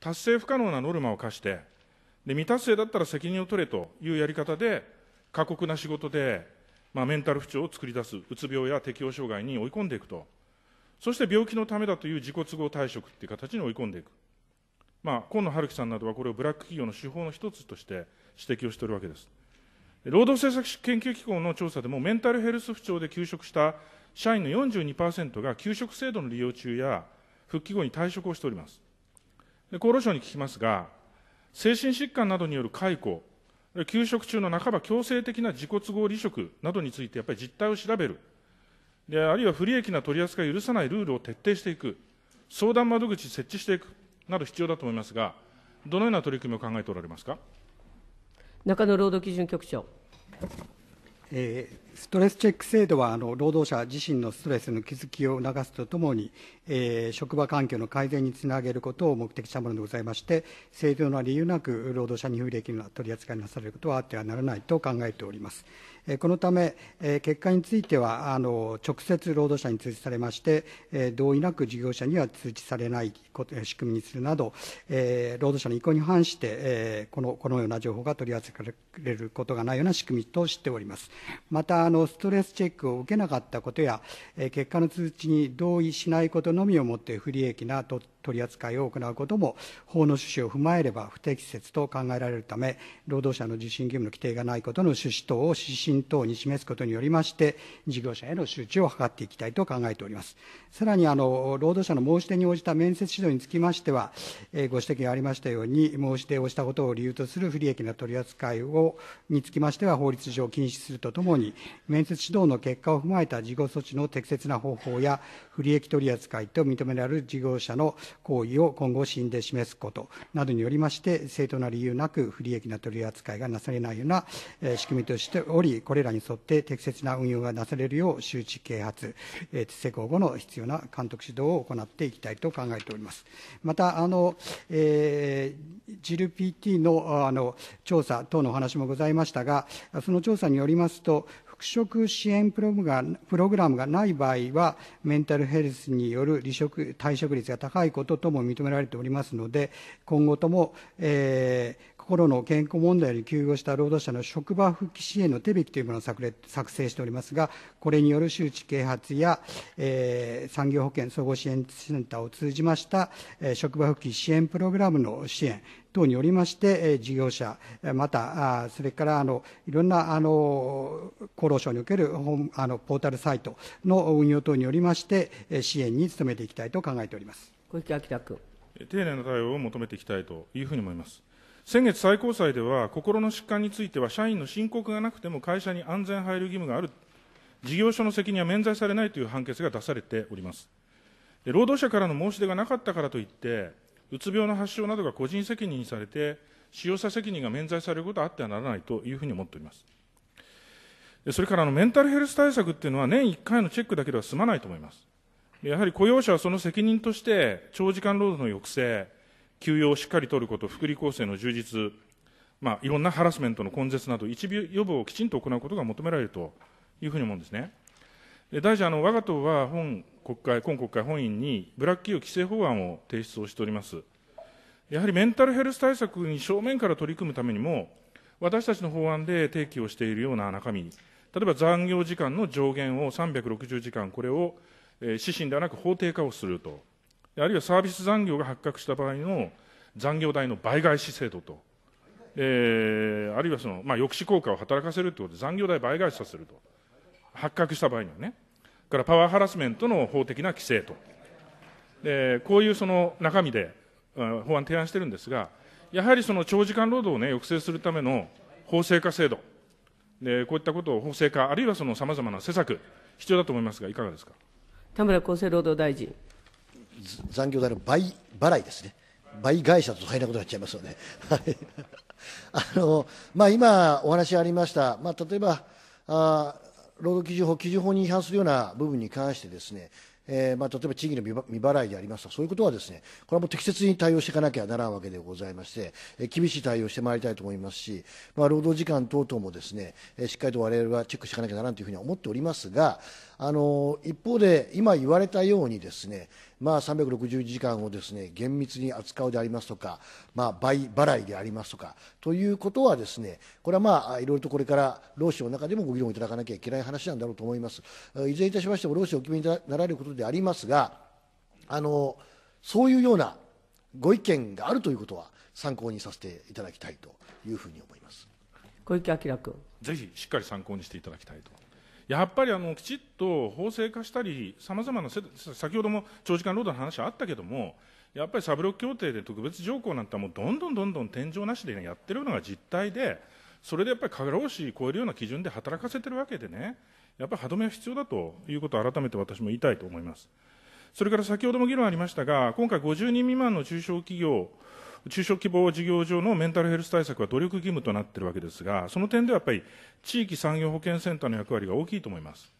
達成不可能なノルマを課して、で未達成だったら責任を取れというやり方で、過酷な仕事で、まあ、メンタル不調を作り出す、うつ病や適応障害に追い込んでいくと、そして病気のためだという自己都合退職という形に追い込んでいく、まあ、河野春樹さんなどはこれをブラック企業の手法の一つとして指摘をしているわけです。労働政策研究機構の調査でも、メンタルヘルス不調で休職した社員の42%が、休職制度の利用中や復帰後に退職をしております。厚労省に聞きますが、精神疾患などによる解雇、休職中の半ば強制的な自己都合離職などについて、やっぱり実態を調べる、であるいは不利益な取り扱いを許さないルールを徹底していく、相談窓口設置していくなど必要だと思いますが、どのような取り組みを考えておられますか中野労働基準局長。えーストレスチェック制度はあの労働者自身のストレスの気づきを促すとともに、えー、職場環境の改善につなげることを目的したものでございまして正常な理由なく労働者に不利益な取り扱いなされることはあってはならないと考えております。このため、結果についてはあの直接労働者に通知されまして同意なく事業者には通知されない仕組みにするなど労働者の意向に反してこのこのような情報が取り扱われることがないような仕組みとしております。またあのストレスチェックを受けなかったことや、結果の通知に同意しないことのみをもって不利益な取り扱いを行うことも法の趣旨を踏まえれば不適切と考えられるため労働者の受信義務の規定がないことの趣旨等を指針等に示すことによりまして事業者への周知を図っていきたいと考えておりますさらにあの労働者の申し出に応じた面接指導につきましては、えご指摘がありましたように申し出をしたことを理由とする不利益な取り扱いをにつきましては法律上禁止するとともに面接指導の結果を踏まえた事後措置の適切な方法や不利益取り扱いと認められる事業者の行為を今後、死んで示すことなどによりまして、正当な理由なく不利益な取り扱いがなされないような仕組みとしており、これらに沿って適切な運用がなされるよう、周知啓発、施行後の必要な監督指導を行っていきたいと考えております。また、あの、えー、GLPT のあの調査等のお話もございましたが、その調査によりますと、復職支援プログラムがプログラムがない場合はメンタルヘルスによる離職退職率が高いこととも認められておりますので今後とも、えー、心の健康問題に休業した労働者の職場復帰支援の手引きというものを作成しておりますが、これによる周知啓発や、えー、産業保険総合支援センターを通じました、えー、職場復帰支援プログラムの支援等によりまして、えー、事業者、また、あそれからあのいろんなあの厚労省におけるあのポータルサイトの運用等によりまして、えー、支援に努めていきたいと考えております。小池晃君丁寧な対応を求めていきたいというふうに思います。先月最高裁では心の疾患については社員の申告がなくても会社に安全配慮義務がある事業所の責任は免罪されないという判決が出されております労働者からの申し出がなかったからといってうつ病の発症などが個人責任にされて使用者責任が免罪されることはあってはならないというふうに思っておりますそれからのメンタルヘルス対策っていうのは年1回のチェックだけでは済まないと思いますやはり雇用者はその責任として長時間労働の抑制休養をしっかり取ること、福利厚生の充実、まあ、いろんなハラスメントの根絶など、一病予防をきちんと行うことが求められるというふうに思うんですね。大臣、あの我が党は本国会、今国会本院に、ブラック企業規制法案を提出をしております。やはりメンタルヘルス対策に正面から取り組むためにも、私たちの法案で提起をしているような中身、例えば残業時間の上限を360時間、これを、えー、指針ではなく法定化をするとあるいはサービス残業が発覚した場合の残業代の倍返し制度と、えー、あるいはその、まあ、抑止効果を働かせるということで、残業代倍返しさせると、発覚した場合にはね、からパワーハラスメントの法的な規制と、でこういうその中身で、法案提案してるんですが、やはりその長時間労働を、ね、抑制するための法制化制度、でこういったことを法制化、あるいはそのさまざまな施策、必要だと思いますが、いかがですか田村厚生労働大臣。残業代の倍払いですね、倍会社と大変なことになっちゃいますので、あのまあ、今、お話ありました、まあ、例えばあ労働基準法、基準法に違反するような部分に関してですね、えーまあ、例えば賃金の未払いでありますとか、そういうことはですね、これはもう適切に対応していかなきゃならんわけでございまして、えー、厳しい対応してまいりたいと思いますし、まあ、労働時間等々もですね、えー、しっかりと我々はチェックしていかなきゃならんというふうには思っておりますが、あの一方で、今言われたようにですね、まあ、360時間をですね厳密に扱うでありますとか、まあ、倍払いでありますとかということはですねこれはまあいろいろとこれから労使の中でもご議論いただかなきゃいけない話なんだろうと思います。いずれいたしましても労使お決めになられることでありますがあのそういうようなご意見があるということは参考にさせていただきたいというふうに思います。小池晃君。ぜひしっかり参考にしていただきたいとやっぱりあのきちっと法制化したり、さまざまな、先ほども長時間労働の話あったけども、やっぱりサブロック協定で特別条項なんてもうどんどんどんどん天井なしで、ね、やってるのが実態で、それでやっぱり過労死超えるような基準で働かせてるわけでね、やっぱり歯止めは必要だということを改めて私も言いたいと思います。それから先ほども議論ありましたが、今回50人未満の中小企業中小規模事業上のメンタルヘルス対策は努力義務となっているわけですが、その点ではやっぱり地域産業保健センターの役割が大きいと思います。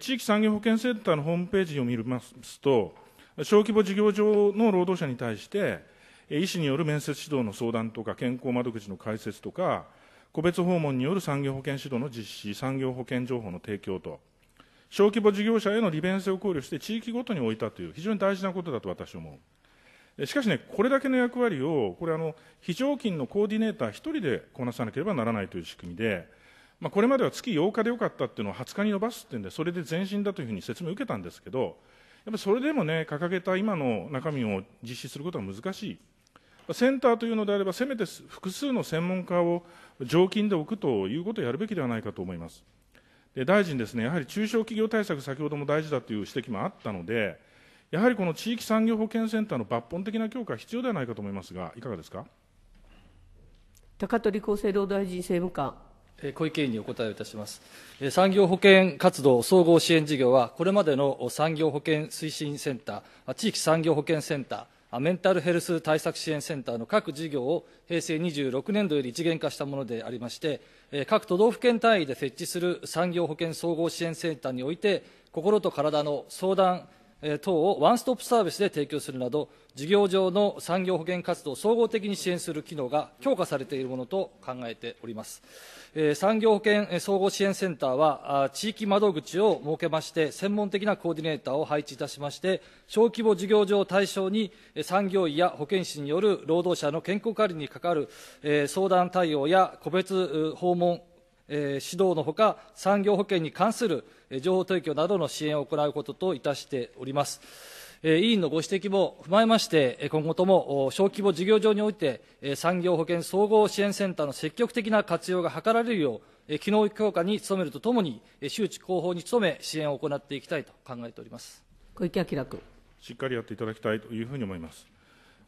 地域産業保健センターのホームページを見ますと、小規模事業上の労働者に対して、医師による面接指導の相談とか、健康窓口の開設とか、個別訪問による産業保険指導の実施、産業保険情報の提供と、小規模事業者への利便性を考慮して、地域ごとに置いたという、非常に大事なことだと私は思う。しかしね、これだけの役割を、これあの、非常勤のコーディネーター1人でこなさなければならないという仕組みで、まあ、これまでは月8日でよかったっていうのを20日に伸ばすっていうんで、それで前進だというふうに説明を受けたんですけど、やっぱりそれでもね、掲げた今の中身を実施することは難しい。センターというのであれば、せめて複数の専門家を常勤で置くということをやるべきではないかと思います。で大臣ですね、やはり中小企業対策、先ほども大事だという指摘もあったので、やはりこの地域産業保健センターの抜本的な強化、必要ではないかと思いますが、いかがですか高取厚生労働大臣政務官。小池委員にお答えをいたします。産業保険活動総合支援事業は、これまでの産業保険推進センター、地域産業保険センター、メンタルヘルス対策支援センターの各事業を平成26年度より一元化したものでありまして、各都道府県単位で設置する産業保険総合支援センターにおいて、心と体の相談、等をワンストップサービスで提供するなど、事業上の産業保険活動を総合的に支援する機能が強化されているものと考えております。産業保険総合支援センターは、地域窓口を設けまして、専門的なコーディネーターを配置いたしまして、小規模事業所を対象に、産業医や保健師による労働者の健康管理にかかる相談対応や個別訪問指導のほか、産業保険に関する情報提供などの支援を行うことといたしております。委員のご指摘も踏まえまして、今後とも小規模事業場において、産業保険総合支援センターの積極的な活用が図られるよう、機能強化に努めるとともに、周知広報に努め、支援を行っていきたいと考えております小池晃君。しっかりやっていただきたいというふうに思います。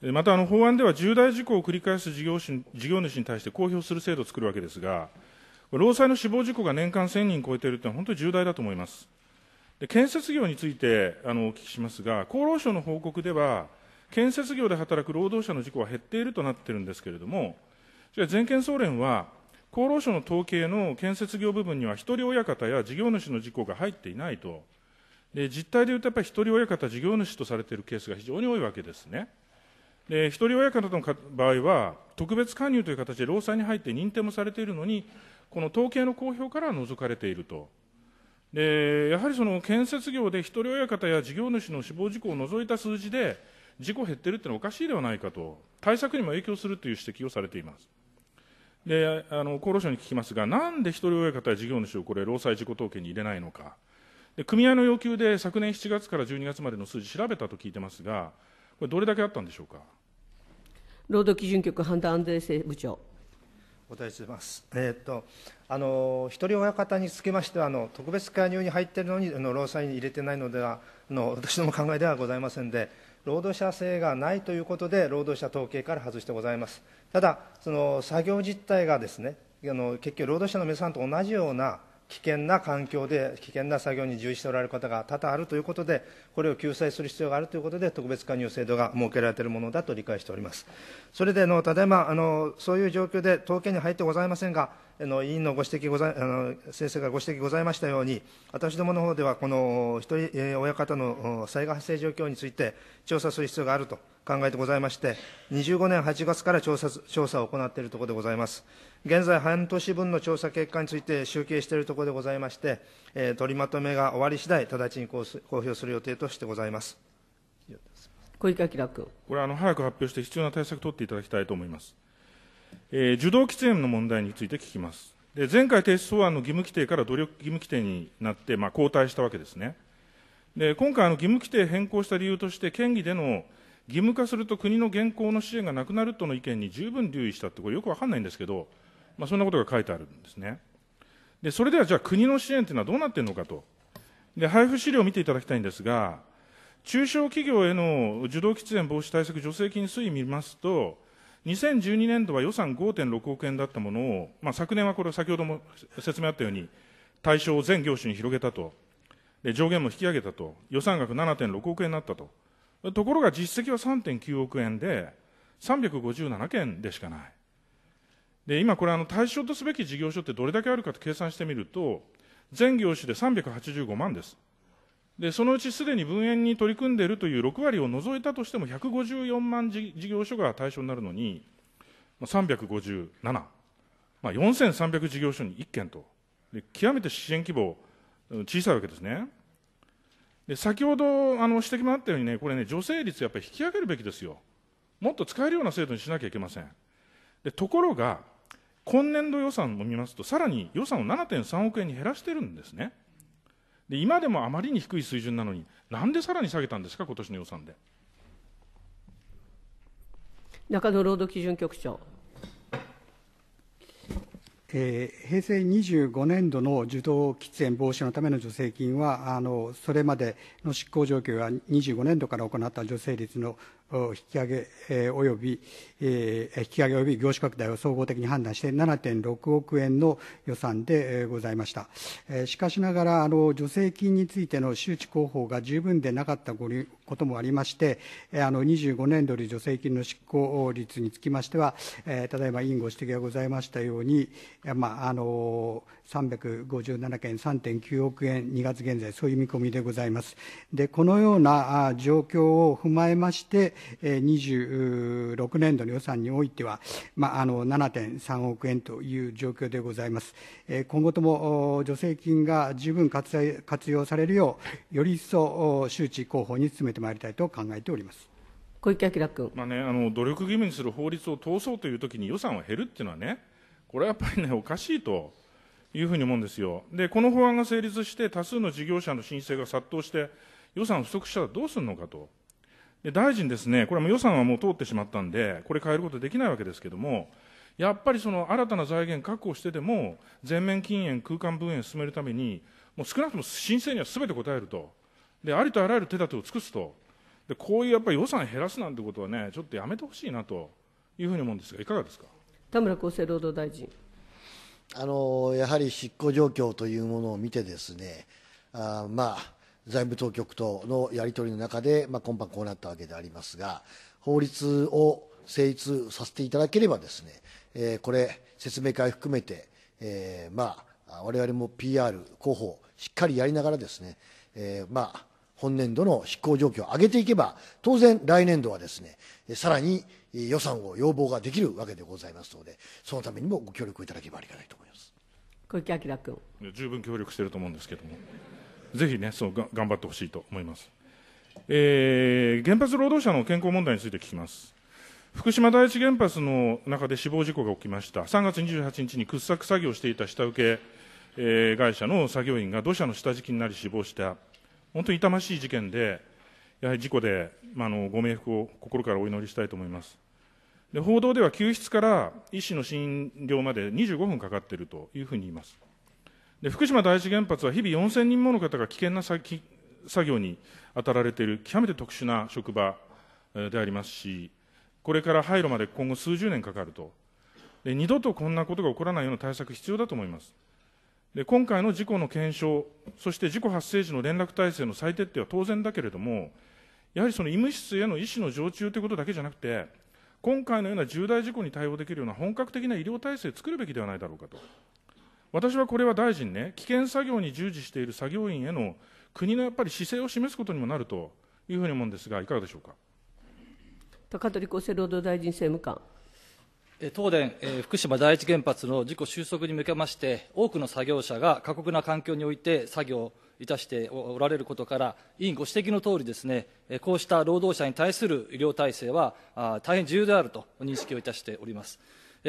またあの法案では重大事故を繰り返す事業事業主に対して公表する制度を作るわけですが、労災の死亡事故が年間1000人超えているというのは本当に重大だと思います。で建設業についてあのお聞きしますが、厚労省の報告では、建設業で働く労働者の事故は減っているとなっているんですけれども、全県総連は、厚労省の統計の建設業部分には、一人親方や事業主の事故が入っていないと、で実態でいうと、やっぱり一人親方、事業主とされているケースが非常に多いわけですね。で一人親方の場合は、特別加入という形で労災に入って認定もされているのに、この統計の公表から除かれていると。でやはりその建設業で一人親方や事業主の死亡事故を除いた数字で、事故減ってるってのはおかしいではないかと、対策にも影響するという指摘をされています。であの厚労省に聞きますが、なんで一人親方や事業主をこれ、労災事故統計に入れないのかで、組合の要求で昨年7月から12月までの数字調べたと聞いてますが、これ、どれだけあったんでしょうか労働基準局、判断安全部長。お答えします。えー、っと、あの、一人親方につきましては、あの、特別介入に入っているのに、あの、労災に入れてないのでは、あの、私ども考えではございませんで、労働者性がないということで、労働者統計から外してございます。ただ、その、作業実態がですね、あの、結局、労働者の皆さんと同じような、危険な環境で危険な作業に従事しておられる方が多々あるということで、これを救済する必要があるということで、特別加入制度が設けられているものだと理解しております。それでの、ただいまあの、そういう状況で統計に入ってございませんが、あの委員のご指摘ござあの、先生がご指摘ございましたように、私どもの方では、この一人、親方の災害発生状況について調査する必要があると考えてございまして、25年8月から調査調査を行っているところでございます。現在、半年分の調査結果について集計しているところでございまして、えー、取りまとめが終わり次第、直ちに公表する予定としてございます。小池晃君。これはあの早く発表して必要な対策を取っていただきたいと思います。えー、受動喫煙の問題について聞きます。で前回提出法案の義務規定から努力義務規定になって、まあ、後退したわけですね。で今回、義務規定変更した理由として、県議での義務化すると国の現行の支援がなくなるとの意見に十分留意したって、これよくわかんないんですけど、まあ、そんなことが書いてあるんですね。で、それではじゃあ国の支援というのはどうなっているのかと。で、配布資料を見ていただきたいんですが、中小企業への受動喫煙防止対策助成金推移見ますと、2012年度は予算5.6億円だったものを、まあ、昨年はこれ、先ほども説明あったように、対象を全業種に広げたと、で上限も引き上げたと、予算額7.6億円になったと、ところが実績は3.9億円で、357件でしかない。で今これあの対象とすべき事業所ってどれだけあるかと計算してみると、全業種で385万です。で、そのうちすでに分園に取り組んでいるという6割を除いたとしても154万事業所が対象になるのに、357、まあ、4300事業所に1件とで、極めて支援規模、小さいわけですね。で先ほどあの指摘もあったようにね、これね、助成率やっぱり引き上げるべきですよ。もっと使えるような制度にしなきゃいけません。でところが、今年度予算を見ますと、さらに予算を7.3億円に減らしてるんですね。で今でもあまりに低い水準なのに、なんでさらに下げたんですか、今年の予算で。中野労働基準局長。えー、平成25年度の受動喫煙防止のための助成金はあのそれまでの執行状況や25年度から行った助成率の引き上げ及び引き上げ及び業種拡大を総合的に判断して7.6億円の予算でございました。しかしながら助成金についての周知広報が十分でなかったこともありまして、あの25年度に助成金の執行率につきましては、ただいま委員ご指摘がございましたように、まああの357件、3.9億円、2月現在、そういう見込みでございます。で、このような状況を踏まえまして、26年度の予算においては、まあ、あの7.3億円という状況でございます。今後とも助成金が十分活用されるよう、より一層周知広報に努めてまいりたいと考えております。小池晃君、まあね、あの努力義務にする法律を通そうというときに予算は減るっていうのはね、これはやっぱりね、おかしいと。いうふうに思うんですよ。で、この法案が成立して、多数の事業者の申請が殺到して、予算不足したらどうするのかと。で、大臣ですね、これはもう予算はもう通ってしまったんで、これ変えることできないわけですけども、やっぱりその新たな財源確保してでも、全面禁煙、空間分煙を進めるために、もう少なくとも申請にはすべて応えると。で、ありとあらゆる手立てを尽くすと。で、こういうやっぱり予算減らすなんてことはね、ちょっとやめてほしいなというふうに思うんですが、いかがですか。田村厚生労働大臣。あのはり執行状況というものを見てですね、あまあ、財務当局とのやり取りの中で、まあ、今般こうなったわけでありますが、法律を成立させていただければですね、えー、これ、説明会含めて、えー、まあ、我々も PR、広報、しっかりやりながらですね、えー、まあ、本年度の執行状況を上げていけば、当然来年度はですね、さらに予算を要望ができるわけでございますので、そのためにもご協力いただければありがたいと思います。小池晃君十分協力していると思うんですけども、ぜひね、そうが頑張ってほしいと思います、えー、原発労働者の健康問題について聞きます。福島第一原発の中で死亡事故が起きました、3月28日に掘削作業をしていた下請け、えー、会社の作業員が土砂の下敷きになり死亡した、本当に痛ましい事件で、やはり事故で、まあ、あのご冥福を心からお祈りしたいと思います。で報道では救出から医師の診療まで25分かかっているというふうに言います。で福島第一原発は日々4000人もの方が危険な作業に当たられている極めて特殊な職場でありますし、これから廃炉まで今後数十年かかるとで、二度とこんなことが起こらないような対策必要だと思います。で今回の事故の検証、そして事故発生時の連絡体制の再徹底は当然だけれども、やはりその医務室への医師の常駐ということだけじゃなくて、今回のような重大事故に対応できるような本格的な医療体制を作るべきではないだろうかと、私はこれは大臣ね、危険作業に従事している作業員への国のやっぱり姿勢を示すことにもなるというふうに思うんですが、いかがでしょうか高取厚生労働大臣政務官。東電、福島第一原発の事故収束に向けまして、多くの作業者が過酷な環境において作業いたしておられることから、委員ご指摘のとおりですね、こうした労働者に対する医療体制は大変重要であると認識をいたしております。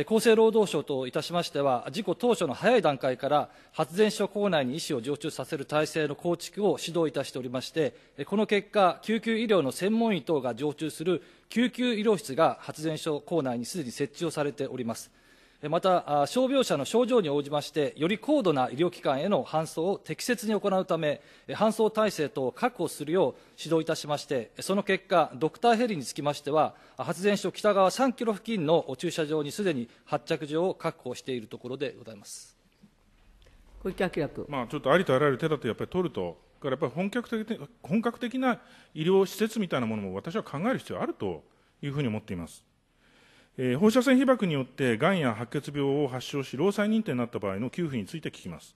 厚生労働省といたしましては、事故当初の早い段階から、発電所構内に医師を常駐させる体制の構築を指導いたしておりまして、この結果、救急医療の専門医等が常駐する救急医療室が発電所構内にすでに設置をされております。また、傷病者の症状に応じまして、より高度な医療機関への搬送を適切に行うため、搬送体制と確保するよう指導いたしまして、その結果、ドクターヘリにつきましては、発電所北側3キロ付近の駐車場にすでに発着場を確保しているところでございます。小池晃君。まあ、ちょっとありとあらゆる手だとやっぱり取ると。からやっぱり本格的本格的な医療施設みたいなものも私は考える必要あるというふうに思っています。えー、放射線被曝によってがんや白血病を発症し労災認定になった場合の給付について聞きます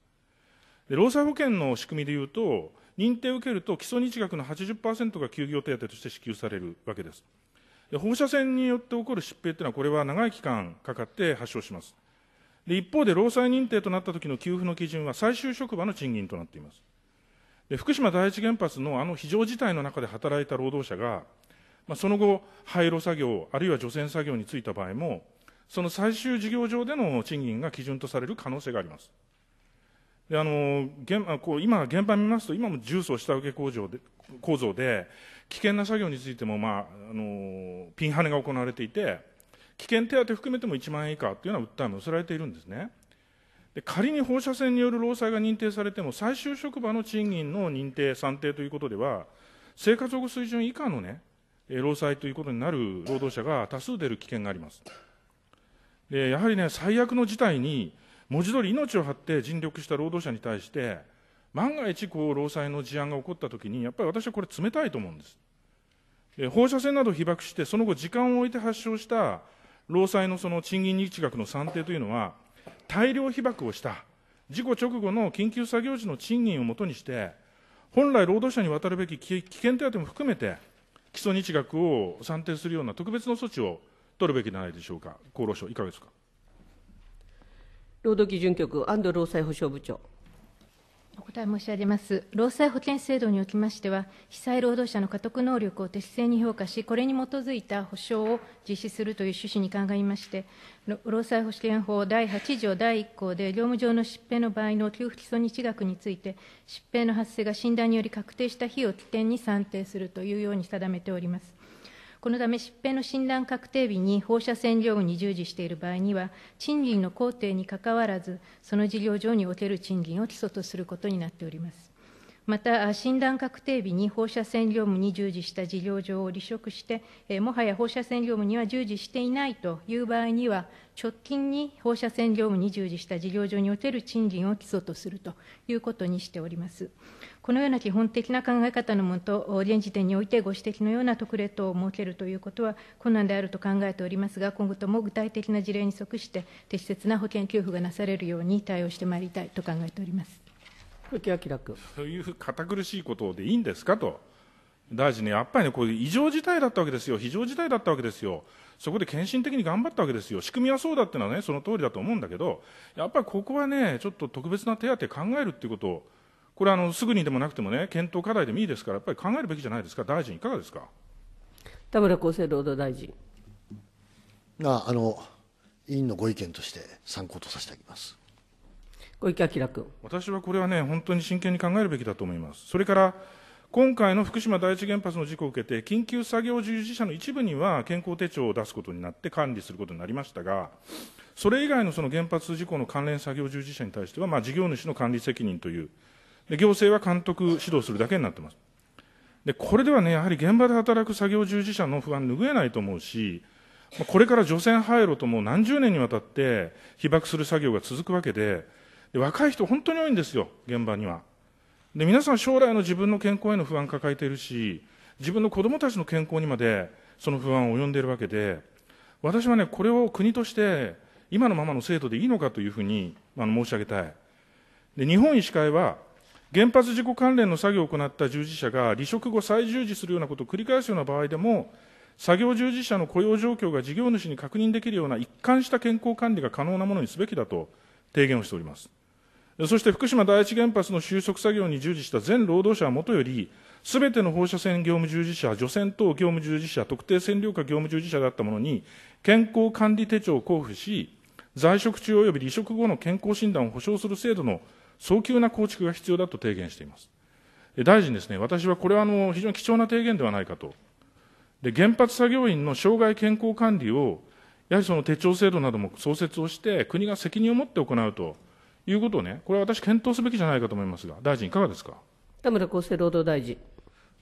で労災保険の仕組みでいうと認定を受けると基礎日額の80%が休業手当として支給されるわけですで放射線によって起こる疾病というのはこれは長い期間かかって発症しますで一方で労災認定となった時の給付の基準は最終職場の賃金となっていますで福島第一原発のあの非常事態の中で働いた労働者がまあ、その後、廃炉作業、あるいは除染作業についた場合も、その最終事業上での賃金が基準とされる可能性があります。であの現こう今、現場見ますと、今も重曹下請け工場で構造で、危険な作業についても、まあ、あのピンハネが行われていて、危険手当含めても1万円以下というような訴えも寄せられているんですね。で仮に放射線による労災が認定されても、最終職場の賃金の認定、算定ということでは、生活保護水準以下のね、労災ということになる労働者が多数出る危険があります。でやはりね、最悪の事態に、文字通り命を張って尽力した労働者に対して、万が一こう労災の事案が起こったときに、やっぱり私はこれ、冷たいと思うんです。放射線など被爆して、その後、時間を置いて発症した労災のその賃金日額の算定というのは、大量被爆をした事故直後の緊急作業時の賃金をもとにして、本来、労働者に渡るべき危険手当も含めて、基礎日額を算定するような特別の措置を取るべきではないでしょうか、厚労省、いかがですか労働基準局、安藤労災保障部長。お答え申し上げます。労災保険制度におきましては、被災労働者の家督能力を適正に評価し、これに基づいた補償を実施するという趣旨に鑑みまして、労災保険法第8条第1項で、業務上の疾病の場合の給付基礎日額について、疾病の発生が診断により確定した日を起点に算定するというように定めております。このため、疾病の診断確定日に放射線業務に従事している場合には、賃金の工程にかかわらず、その事業所における賃金を基礎とすることになっております。また、診断確定日に放射線業務に従事した事業所を離職して、もはや放射線業務には従事していないという場合には、直近に放射線業務に従事した事業所における賃金を基礎とするということにしております。このような基本的な考え方のもと、現時点においてご指摘のような特例等を設けるということは困難であると考えておりますが、今後とも具体的な事例に即して、適切な保険給付がなされるように対応してまいりたいと考えております。小池晃君。そういう堅苦しいことでいいんですかと。大臣ね、やっぱりね、これ異常事態だったわけですよ。非常事態だったわけですよ。そこで献身的に頑張ったわけですよ。仕組みはそうだっていうのはね、その通りだと思うんだけど、やっぱりここはね、ちょっと特別な手当考えるっていうことを、これあの、すぐにでもなくてもね、検討課題でもいいですから、やっぱり考えるべきじゃないですか、大臣、いかがですか田村厚生労働大臣。ああの委員のご意見として参考とさせていただきます小池晃君私はこれはね、本当に真剣に考えるべきだと思います。それから今回の福島第一原発の事故を受けて、緊急作業従事者の一部には健康手帳を出すことになって管理することになりましたが、それ以外のその原発事故の関連作業従事者に対しては、まあ、事業主の管理責任というで行政は監督指導するだけになってます。で、これではね、やはり現場で働く作業従事者の不安拭えないと思うし、これから除染廃炉ともう何十年にわたって被爆する作業が続くわけで、で若い人本当に多いんですよ、現場には。で、皆さん将来の自分の健康への不安抱えているし、自分の子供たちの健康にまでその不安を及んでいるわけで、私はね、これを国として今のままの制度でいいのかというふうにあの申し上げたい。で、日本医師会は原発事故関連の作業を行った従事者が離職後再従事するようなことを繰り返すような場合でも、作業従事者の雇用状況が事業主に確認できるような一貫した健康管理が可能なものにすべきだと提言をしております。そして福島第一原発の収束作業に従事した全労働者はもとより、すべての放射線業務従事者、除染等業務従事者、特定占領下業務従事者だったものに、健康管理手帳を交付し、在職中及び離職後の健康診断を保障する制度の早急な構築が必要だと提言しています。大臣ですね、私はこれはあの非常に貴重な提言ではないかと。で原発作業員の障害健康管理を、やはりその手帳制度なども創設をして、国が責任を持って行うということをね、これは私、検討すべきじゃないかと思いますが、大臣、いかがですか田村厚生労働大臣。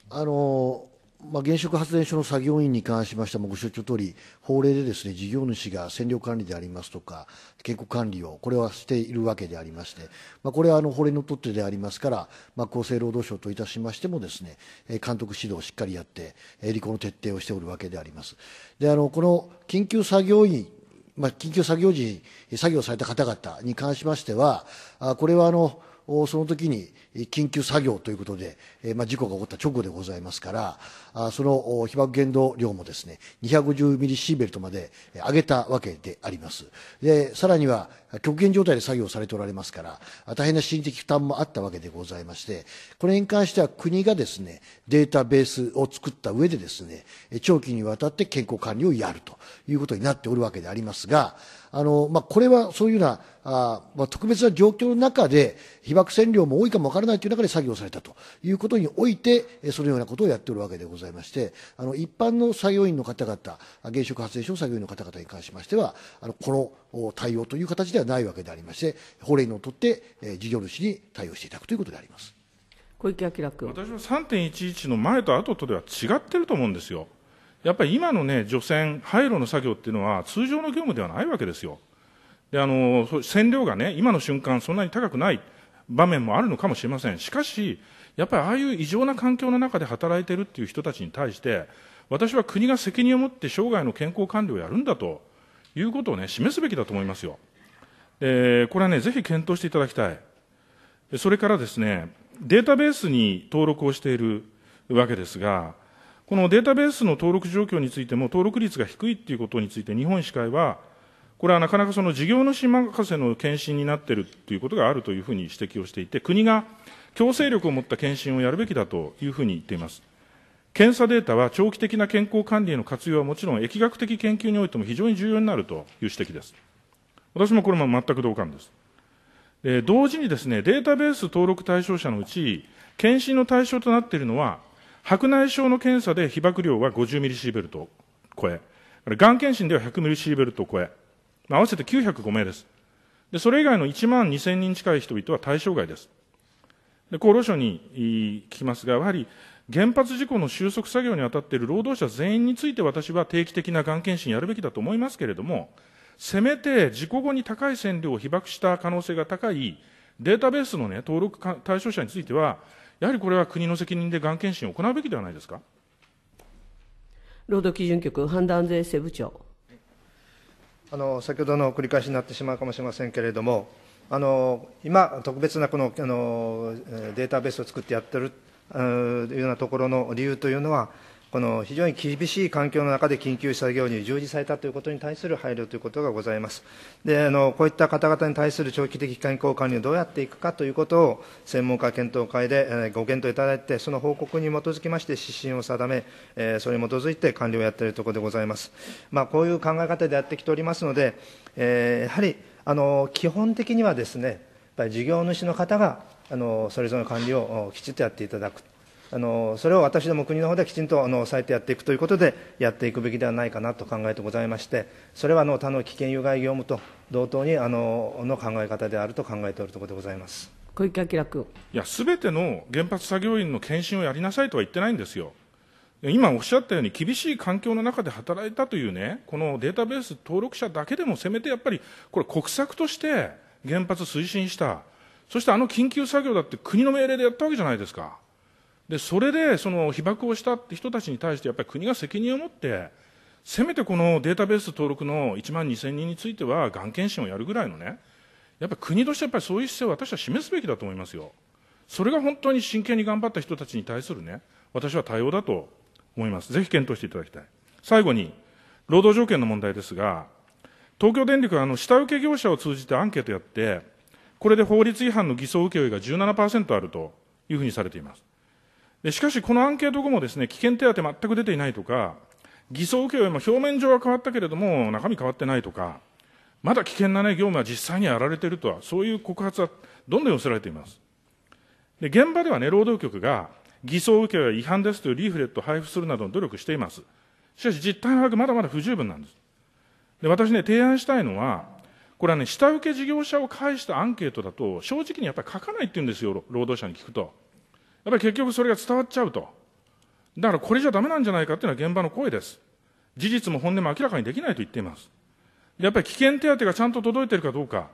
あのまあ、原子力発電所の作業員に関しましてもご承知のとおり、法令でですね、事業主が占領管理でありますとか、健康管理を、これはしているわけでありまして、まあ、これはあの法令のとってでありますから、まあ、厚生労働省といたしましてもですね、監督指導をしっかりやって、履行の徹底をしておるわけであります。で、あの、この緊急作業員、まあ、緊急作業時に作業された方々に関しましては、あこれはあの、その時に緊急作業ということで、まあ、事故が起こった直後でございますから、その被爆限度量もですね、250ミリシーベルトまで上げたわけであります。で、さらには極限状態で作業されておられますから、大変な心理的負担もあったわけでございまして、これに関しては国がですね、データベースを作った上でですね、長期にわたって健康管理をやるということになっておるわけでありますが、あの、まあ、これはそういうような、あまあ、特別な状況の中で、被爆線量も多いかもわからないという中で作業されたということにおいて、そのようなことをやっておるわけでございまして、あの、一般の作業員の方々、原子力発電所の作業員の方々に関しましては、あの、この対応という形ではないわけでありまして、法令にのっとって、え事業主に対応していただくということであります。小池晃君私は3.11の前と後とでは違ってると思うんですよ。やっぱり今のね、除染、廃炉の作業っていうのは通常の業務ではないわけですよ。で、あの、線量がね、今の瞬間そんなに高くない場面もあるのかもしれません。しかし、やっぱりああいう異常な環境の中で働いてるっていう人たちに対して、私は国が責任を持って生涯の健康管理をやるんだということをね、示すべきだと思いますよ。えー、これはね、ぜひ検討していただきたい。それからですね、データベースに登録をしているわけですが、このデータベースの登録状況についても、登録率が低いということについて、日本医師会は、これはなかなかその事業主任せの検診になっているということがあるというふうに指摘をしていて、国が強制力を持った検診をやるべきだというふうに言っています。検査データは長期的な健康管理への活用はもちろん、疫学的研究においても非常に重要になるという指摘です。私もこれも全く同感です。え同時にですね、データベース登録対象者のうち、検診の対象となっているのは、白内障の検査で被曝量は50ミリシーベルト超え、がん検診では100ミリシーベルト超え、まあ、合わせて905名です。で、それ以外の1万2000人近い人々は対象外です。で、厚労省に聞きますが、やはり原発事故の収束作業に当たっている労働者全員について私は定期的ながん検診やるべきだと思いますけれども、せめて事故後に高い線量を被爆した可能性が高いデータベースの、ね、登録対象者については、やはりこれは国の責任でがん検診を行うべきではないですか労働基準局、判断税制部長。あの先ほどの繰り返しになってしまうかもしれませんけれども、あの今、特別なこのあのデータベースを作ってやってるというようなところの理由というのは、この非常に厳しい環境の中で緊急作業に従事されたということに対する配慮ということがございます。で、あの、こういった方々に対する長期的健康管理をどうやっていくかということを、専門家検討会でご検討いただいて、その報告に基づきまして指針を定め、えそれに基づいて管理をやっているところでございます。まあ、こういう考え方でやってきておりますので、えやはり、あの、基本的にはですね、やっぱり事業主の方が、あの、それぞれの管理をきちっとやっていただく。あのそれを私ども国の方できちんとあの抑えてやっていくということでやっていくべきではないかなと考えてございましてそれはあの他の危険有害業務と同等にあのの考え方であると考えておるところでございます小池晃君いやすべての原発作業員の検診をやりなさいとは言ってないんですよ。今おっしゃったように厳しい環境の中で働いたというねこのデータベース登録者だけでもせめてやっぱりこれ国策として原発推進したそしてあの緊急作業だって国の命令でやったわけじゃないですか。でそれでその被爆をした人たちに対してやっぱり国が責任を持ってせめてこのデータベース登録の1万2000人についてはがん検診をやるぐらいのねやっぱり国としてやっぱりそういう姿勢を私は示すべきだと思いますよそれが本当に真剣に頑張った人たちに対するね私は対応だと思いますぜひ検討していただきたい最後に労働条件の問題ですが東京電力はあの下請け業者を通じてアンケートやってこれで法律違反の偽装請負が17%あるというふうにされていますでしかし、このアンケート後もですね、危険手当全く出ていないとか、偽装請負も表面上は変わったけれども、中身変わってないとか、まだ危険な、ね、業務は実際にやられているとは、そういう告発はどんどん寄せられています。で現場ではね、労働局が偽装請負は違反ですというリーフレットを配布するなどの努力しています。しかし実態把握まだまだ不十分なんです。で私ね、提案したいのは、これはね、下請け事業者を介したアンケートだと、正直にやっぱり書かないって言うんですよ、労働者に聞くと。ぱり結局それが伝わっちゃうと。だからこれじゃダメなんじゃないかというのは現場の声です。事実も本音も明らかにできないと言っています。やっぱり危険手当がちゃんと届いているかどうか、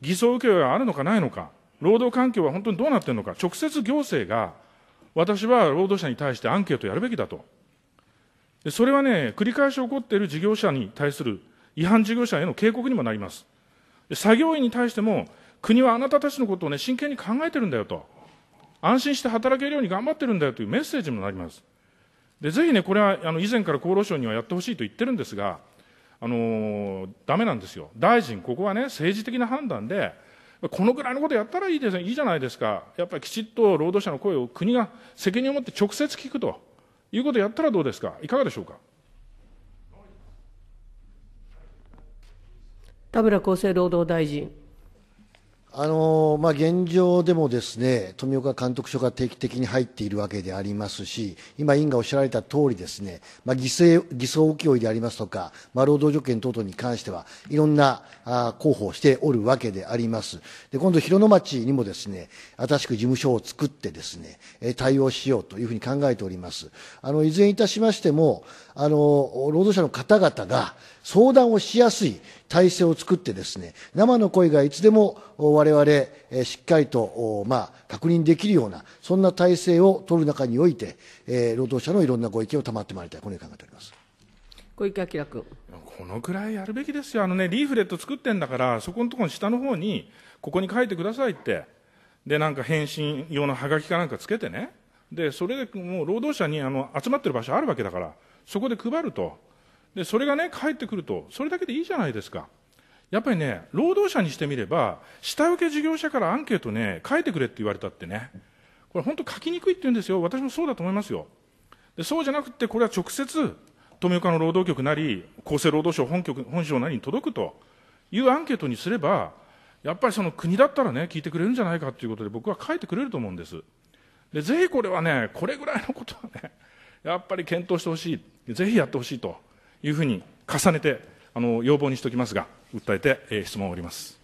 偽装請負はあるのかないのか、労働環境は本当にどうなっているのか、直接行政が、私は労働者に対してアンケートをやるべきだと。それはね、繰り返し起こっている事業者に対する違反事業者への警告にもなります。作業員に対しても、国はあなたたちのことをね、真剣に考えてるんだよと。安心して働けるように頑張ってるんだよというメッセージもなります。で、ぜひね、これは、あの、以前から厚労省にはやってほしいと言ってるんですが、あのダメなんですよ。大臣、ここはね、政治的な判断で、このぐらいのことやったらいいです、ね、いいじゃないですか。やっぱりきちっと労働者の声を国が責任を持って直接聞くということをやったらどうですか。いかがでしょうか。田村厚生労働大臣。あのまあ、現状でもですね富岡監督署が定期的に入っているわけでありますし、今、委員がおっしゃられた通りですね、まあ、偽装請負でありますとか、まあ、労働条件等々に関しては、いろんなあ候補をしておるわけであります。で今度、広野町にもですね新しく事務所を作ってですね対応しようというふうに考えております。あのいずれにいたしましてもあの労働者の方々が相談をしやすい体制を作ってですね、生の声がいつでも我々、しっかりと、まあ、確認できるような、そんな体制を取る中において、労働者のいろんなご意見を賜ってまいりたい、このように考えております。小池晃君。このくらいやるべきですよ。あのね、リーフレット作ってんだから、そこのところの下の方に、ここに書いてくださいって。で、なんか返信用のハガキかなんかつけてね。で、それでもう労働者にあの集まってる場所あるわけだから、そこで配ると。で、それがね、返ってくると、それだけでいいじゃないですか。やっぱりね、労働者にしてみれば、下請け事業者からアンケートね、書いてくれって言われたってね、これ本当書きにくいって言うんですよ。私もそうだと思いますよ。でそうじゃなくて、これは直接、富岡の労働局なり、厚生労働省本局本省なりに届くというアンケートにすれば、やっぱりその国だったらね、聞いてくれるんじゃないかということで、僕は書いてくれると思うんです。で、ぜひこれはね、これぐらいのことはね、やっぱり検討してほしい。ぜひやってほしいと。いうふうに重ねて、あの要望にしておきますが、訴えて、質問を終わります。